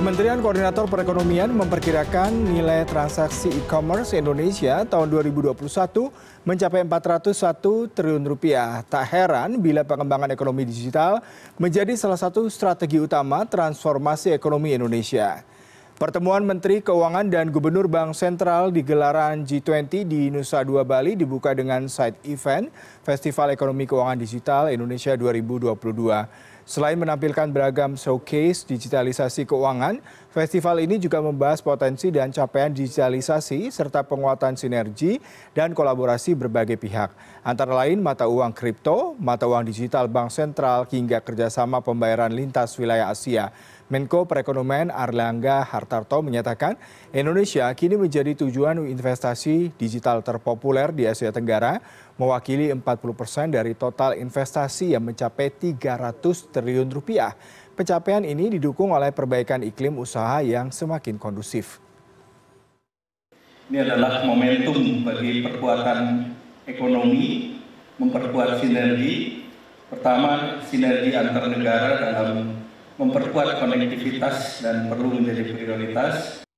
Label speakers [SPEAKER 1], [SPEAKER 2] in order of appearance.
[SPEAKER 1] Kementerian Koordinator Perekonomian memperkirakan nilai transaksi e-commerce Indonesia tahun 2021 mencapai 401 triliun rupiah. Tak heran bila pengembangan ekonomi digital menjadi salah satu strategi utama transformasi ekonomi Indonesia. Pertemuan Menteri Keuangan dan Gubernur Bank Sentral di gelaran G20 di Nusa Dua Bali dibuka dengan side event Festival Ekonomi Keuangan Digital Indonesia 2022. Selain menampilkan beragam showcase digitalisasi keuangan, festival ini juga membahas potensi dan capaian digitalisasi serta penguatan sinergi dan kolaborasi berbagai pihak. Antara lain mata uang kripto, mata uang digital bank sentral hingga kerjasama pembayaran lintas wilayah Asia. Menko Perekonomian Arlangga Hartarto menyatakan Indonesia kini menjadi tujuan investasi digital terpopuler di Asia Tenggara, mewakili 40 persen dari total investasi yang mencapai 300 triliun rupiah. Pencapaian ini didukung oleh perbaikan iklim usaha yang semakin kondusif.
[SPEAKER 2] Ini adalah momentum bagi perkuatan ekonomi, memperkuat sinergi, pertama sinergi antar negara dalam
[SPEAKER 3] memperkuat konektivitas dan perlu menjadi prioritas.